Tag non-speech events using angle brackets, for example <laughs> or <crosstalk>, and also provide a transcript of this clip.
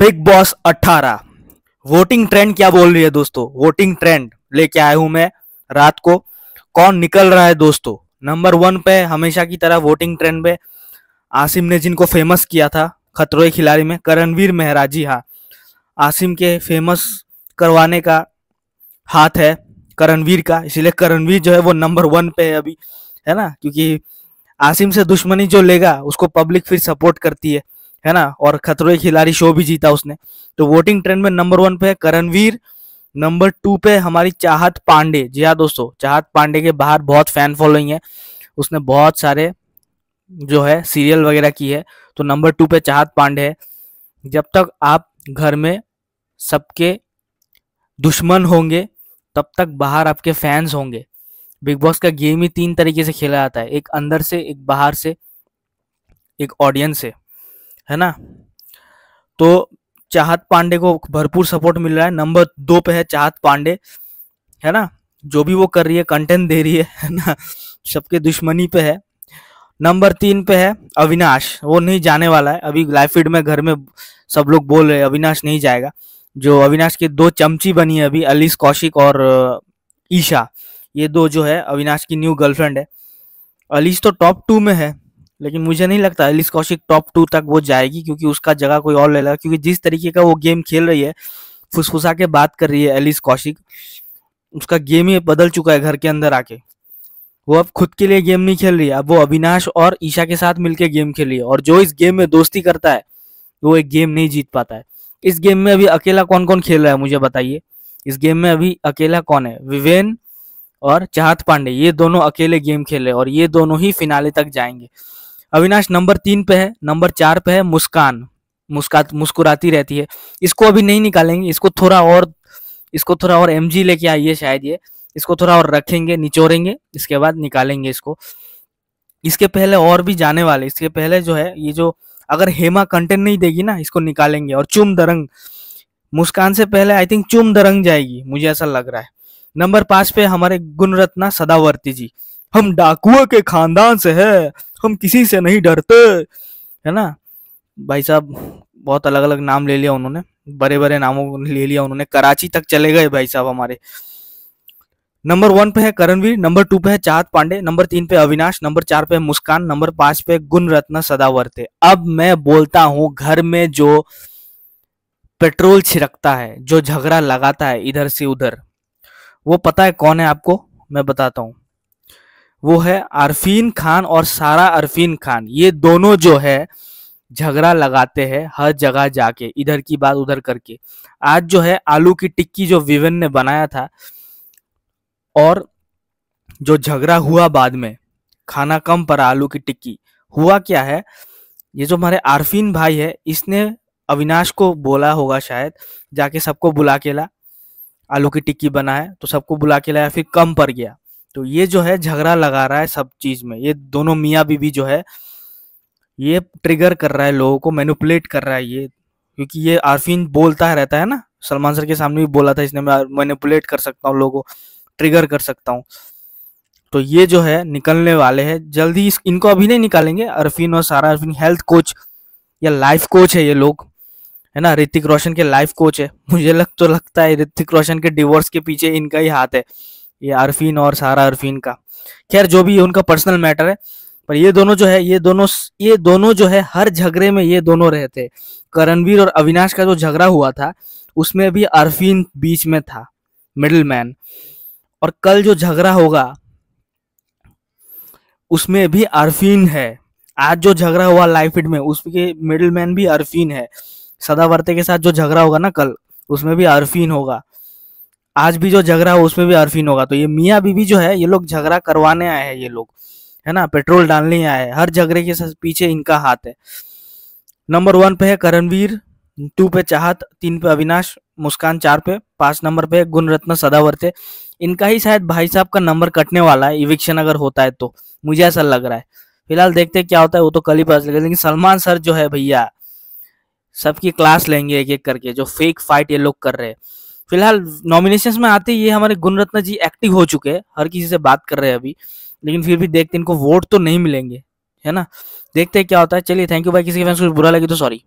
big boss 18 voting trend क्या बोल रही है दोस्तों वोटिंग ट्रेंड लेके आया हूं मैं रात को कौन निकल रहा है दोस्तों नंबर वन पे हमेशा की तरह वोटिंग ट्रेंड पे आसिम ने जिनको फेमस किया था खतरों खिलाड़ी में करणवीर मेहरा जी हाँ आसिम के फेमस करवाने का हाथ है करणवीर का इसीलिए करणवीर जो है वो नंबर वन पे है अभी है ना क्योंकि आसिम से दुश्मनी जो लेगा उसको पब्लिक फिर सपोर्ट करती है है ना और खतरों खिलाड़ी शो भी जीता उसने तो वोटिंग ट्रेंड में नंबर वन पे है करणवीर नंबर टू पे हमारी चाहत पांडे जी हाँ दोस्तों चाहत पांडे के बाहर बहुत फैन फॉलोइंग है उसने बहुत सारे जो है सीरियल वगैरह की है तो नंबर टू पे चाहत पांडे है जब तक आप घर में सबके दुश्मन होंगे तब तक बाहर आपके फैंस होंगे बिग बॉस का गेम ही तीन तरीके से खेला जाता है एक अंदर से एक बाहर से एक ऑडियंस से है ना तो चाहत पांडे को भरपूर सपोर्ट मिल रहा है नंबर दो पे है चाहत पांडे है ना जो भी वो कर रही है कंटेंट दे रही है है ना सबके दुश्मनी पे है नंबर तीन पे है अविनाश वो नहीं जाने वाला है अभी लाइफ फीड में घर में सब लोग बोल रहे हैं अविनाश नहीं जाएगा जो अविनाश की दो चमची बनी है अभी अलीस कौशिक और ईशा ये दो जो है अविनाश की न्यू गर्लफ्रेंड है अलीस तो टॉप टू में है लेकिन मुझे नहीं लगता एलिस कौशिक टॉप टू तक वो जाएगी क्योंकि उसका जगह कोई और ले लगा क्योंकि जिस तरीके का वो गेम खेल रही है फुसफुसा के बात कर रही है एलिस कौशिक उसका गेम ही बदल चुका है घर के अंदर आके वो अब खुद के लिए गेम नहीं खेल रही है अब वो अविनाश और ईशा के साथ मिलकर गेम खेल रही है और जो इस गेम में दोस्ती करता है वो एक गेम नहीं जीत पाता है इस गेम में अभी अकेला कौन कौन खेल रहा है मुझे बताइए इस गेम में अभी अकेला कौन है विवेन और चाहत पांडे ये दोनों अकेले गेम खेले और ये दोनों ही फिनाले तक जाएंगे अविनाश नंबर तीन पे है नंबर चार पे है मुस्कान मुस्कान मुस्कुराती रहती है इसको अभी नहीं निकालेंगे इसको थोड़ा और इसको थोड़ा और एम लेके आइए शायद ये इसको थोड़ा और रखेंगे निचोड़ेंगे इसके बाद निकालेंगे इसको इसके पहले और भी जाने वाले इसके पहले जो है ये जो अगर हेमा कंटेंट नहीं देगी ना इसको निकालेंगे और चुम दरंग मुस्कान से पहले आई थिंक चुम दरंग जाएगी मुझे ऐसा लग रहा है नंबर पांच पे हमारे गुणरत्ना सदावर्ती जी हम डाकुओं के खानदान से है हम किसी से नहीं डरते है ना भाई साहब बहुत अलग अलग नाम ले लिया उन्होंने बड़े बड़े नामों ले लिया उन्होंने कराची तक चले गए भाई साहब हमारे नंबर वन पे है करणवीर नंबर टू पे है चाहत पांडे नंबर तीन पे अविनाश नंबर चार पे मुस्कान नंबर पांच पे गुण रत्न सदावर्ते अब मैं बोलता हूँ घर में जो पेट्रोल छिड़कता है जो झगड़ा लगाता है इधर से उधर वो पता है कौन है आपको मैं बताता हूँ वो है अरफीन खान और सारा अरफीन खान ये दोनों जो है झगड़ा लगाते हैं हर जगह जाके इधर की बात उधर करके आज जो है आलू की टिक्की जो विवेन ने बनाया था और जो झगड़ा हुआ बाद में खाना कम पर आलू की टिक्की हुआ क्या है ये जो हमारे आरफीन भाई है इसने अविनाश को बोला होगा शायद जाके सबको बुला के ला आलू की टिक्की बना है तो सबको बुला के लाया फिर कम पर गया तो ये जो है झगड़ा लगा रहा है सब चीज में ये दोनों मियाँ बीबी जो है ये ट्रिगर कर रहा है लोगों को मैनुपुलेट कर रहा है ये क्योंकि ये आरफिन बोलता है रहता है ना सलमान सर के सामने भी बोला था इसने मैं मैनुपुलेट कर सकता हूँ लोगों को ट्रिगर कर सकता हूँ तो ये जो है निकलने वाले हैं जल्दी इस, इनको अभी नहीं निकालेंगे अरफिन और सारा अरफिन हेल्थ कोच या लाइफ कोच है ये लोग है ना ऋतिक रोशन के लाइफ कोच है <laughs> मुझे लग तो लगता है ऋतिक रोशन के डिवोर्स के पीछे इनका ही हाथ है ये अरफीन और सारा अरफीन का खैर जो भी उनका पर्सनल मैटर है पर ये दोनों जो है ये दोनों ये दोनों जो है हर झगड़े में ये दोनों रहते करणवीर और अविनाश का जो झगड़ा हुआ था उसमें भी अरफीन बीच में था मिडिल मैन और कल जो झगड़ा होगा उसमें भी अरफीन है आज जो झगड़ा हुआ लाइफ में उसके मिडिल मैन भी अरफीन है सदावर्ते के साथ जो झगड़ा होगा ना कल उसमें भी अरफीन होगा आज भी जो झगड़ा हो उसमें भी अरफिन होगा तो ये मिया बीबी जो है ये लोग झगड़ा करवाने आए हैं ये लोग है ना पेट्रोल डालने आए हर झगड़े के पीछे इनका हाथ है नंबर वन पे है करणवीर टू पे चाहत तीन पे अविनाश मुस्कान चार पे पांच नंबर पे गुणरत्न सदावर्ते इनका ही शायद भाई साहब का नंबर कटने वाला है इविक्शन अगर होता है तो मुझे ऐसा लग रहा है फिलहाल देखते हैं क्या होता है वो तो कल ही पता चलेगा लेकिन सलमान सर जो है भैया सबकी क्लास लेंगे एक एक करके जो फेक फाइट ये लोग कर रहे हैं फिलहाल नॉमिनेशन में आते ये हमारे गुणरत्न जी एक्टिव हो चुके हैं हर किसी से बात कर रहे हैं अभी लेकिन फिर भी देखते इनको वोट तो नहीं मिलेंगे है ना देखते हैं क्या होता है चलिए थैंक यू भाई किसी के फैंस को बुरा लगे तो सॉरी